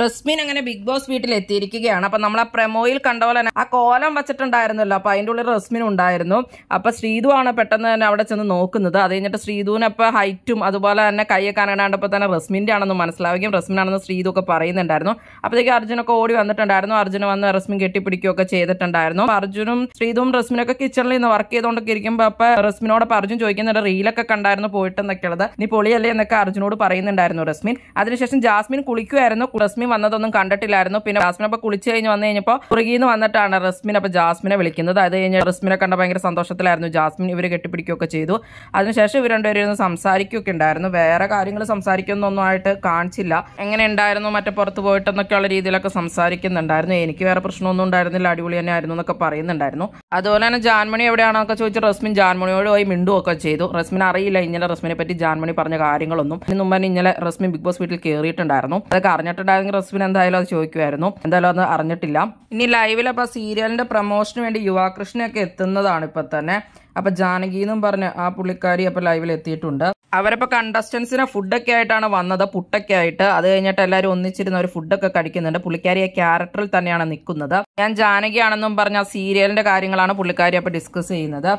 റസ്മിൻ അങ്ങനെ big boss വീട്ടിൽ എത്തിയിരിക്കുകയാണ് അപ്പൊ നമ്മൾ ആ പ്രമോയിൽ കണ്ട പോലെ തന്നെ ആ കോലം വച്ചിട്ടുണ്ടായിരുന്നല്ലോ അപ്പൊ അതിൻ്റെ ഉള്ളിൽ റസ്മിൻ ഉണ്ടായിരുന്നു അപ്പൊ ശ്രീതു ആണ് പെട്ടെന്ന് തന്നെ അവിടെ ചെന്ന് നോക്കുന്നത് അത് കഴിഞ്ഞിട്ട് അപ്പൊ ഹൈറ്റും അതുപോലെ തന്നെ കൈയൊക്കെ അനങ്ങാണ്ടപ്പോൾ തന്നെ റസ്മിൻ്റെ ആണെന്ന് മനസ്സിലാവുകയും ആണെന്ന് ശ്രീതു ഒക്കെ പറയുന്നുണ്ടായിരുന്നു അപ്പോഴത്തേക്ക് അർജുനൊക്കെ ഓടി വന്നിട്ടുണ്ടായിരുന്നു അർജുന വന്ന് റസ്മിൻ കെട്ടിപ്പിടിക്കുകയൊക്കെ ചെയ്തിട്ടുണ്ടായിരുന്നു അർജുനും ശ്രീതും റസ്മിനൊക്കെ കിച്ചണിൽ നിന്ന് വർക്ക് ചെയ്തുകൊണ്ടൊക്കെ ഇരിക്കുമ്പോൾ റസ്മിനോട് അപ്പൊ അർജുൻ ചോദിക്കുന്നുണ്ട് റീലൊക്കെ കണ്ടായിരുന്നു പോയിട്ടെന്നൊക്കെയുള്ളത് നീ പൊളിയല്ലേ എന്നൊക്കെ അർജുനോട് പറയുന്നുണ്ടായിരുന്നു റസ്മിൻ അതിനുശേഷം ജാസ്മിൻ കുളിക്കുമായിരുന്നു റസ്മിൻ ജാസ്മിൻ വന്നതൊന്നും കണ്ടിട്ടില്ലായിരുന്നു പിന്നെ ജാസ്മിൻ അപ്പോൾ കുളിച്ച് കഴിഞ്ഞ് വന്നു കഴിഞ്ഞപ്പോൾ പുറകിന്ന് വന്നിട്ടാണ് റസ്മിൻ അപ്പോൾ ജാസ്മിനെ വിളിക്കുന്നത് അത് കഴിഞ്ഞ് റസ്മിനെ കണ്ട ഭയങ്കര സന്തോഷത്തിലായിരുന്നു ജാസ്മിൻ ഇവര് കെട്ടിപ്പിടിക്കുകയൊക്കെ ചെയ്തു അതിനുശേഷം ഇവർ രണ്ടുപേരും ഒന്ന് സംസാരിക്കുകയൊക്കെ ഉണ്ടായിരുന്നു വേറെ കാര്യങ്ങൾ സംസാരിക്കുന്നൊന്നും ആയിട്ട് കാണിച്ചില്ല എങ്ങനെ ഉണ്ടായിരുന്നു മറ്റേ പുറത്ത് പോയിട്ടെന്നൊക്കെയുള്ള രീതിയിലൊക്കെ സംസാരിക്കുന്നുണ്ടായിരുന്നു എനിക്ക് വേറെ പ്രശ്നമൊന്നും ഉണ്ടായിരുന്നില്ല അടിപൊളി തന്നെ ആയിരുന്നു എന്നൊക്കെ പറയുന്നുണ്ടായിരുന്നു അതുപോലെ തന്നെ ജാൻമണി എവിടെയാണെന്നൊക്കെ ചോദിച്ച് റസ്മിൻ ജാൻമണിയോട് പോയി മിണ്ടുമൊക്കെ ചെയ്തു റസ്മിൻ അറിയില്ല ഇങ്ങനെ റസ്മിനെ പറ്റി ജാൻമണി പറഞ്ഞ കാര്യങ്ങളൊന്നും ഇന്ന് മുമ്പ് ഇന്നലെ റസ്മിൻ ബിഗ് ബോസ് വീട്ടിൽ കയറിയിട്ടുണ്ടായിരുന്നു അതൊക്കെ അറിഞ്ഞിട്ടുണ്ടായിരുന്നെങ്കിൽ അല്ലെങ്കിൽ റസ്വിൻ എന്തായാലും അത് ചോദിക്കുമായിരുന്നു എന്തായാലും അത് അറിഞ്ഞിട്ടില്ല ഇനി ലൈവിൽ അപ്പൊ സീരിയലിന്റെ പ്രൊമോഷന് വേണ്ടി യുവാകൃഷ്ണയൊക്കെ എത്തുന്നതാണ് ഇപ്പൊ തന്നെ അപ്പൊ ജാനകി എന്നും പറഞ്ഞ് ആ പുള്ളിക്കാരി അപ്പോൾ ലൈവിൽ എത്തിയിട്ടുണ്ട് അവരപ്പോൾ കണ്ടസ്റ്റൻസിനെ ഫുഡൊക്കെ ആയിട്ടാണ് വന്നത് പുട്ടൊക്കെ ആയിട്ട് അത് കഴിഞ്ഞിട്ട് എല്ലാവരും ഒന്നിച്ചിരുന്ന് ഒരു ഫുഡൊക്കെ കഴിക്കുന്നുണ്ട് പുള്ളിക്കാരി ആ ക്യാരക്ടറിൽ തന്നെയാണ് നിൽക്കുന്നത് ഞാൻ ജാനകിയാണെന്നും പറഞ്ഞ സീരിയലിന്റെ കാര്യങ്ങളാണ് പുള്ളിക്കാരി അപ്പോൾ ഡിസ്കസ് ചെയ്യുന്നത്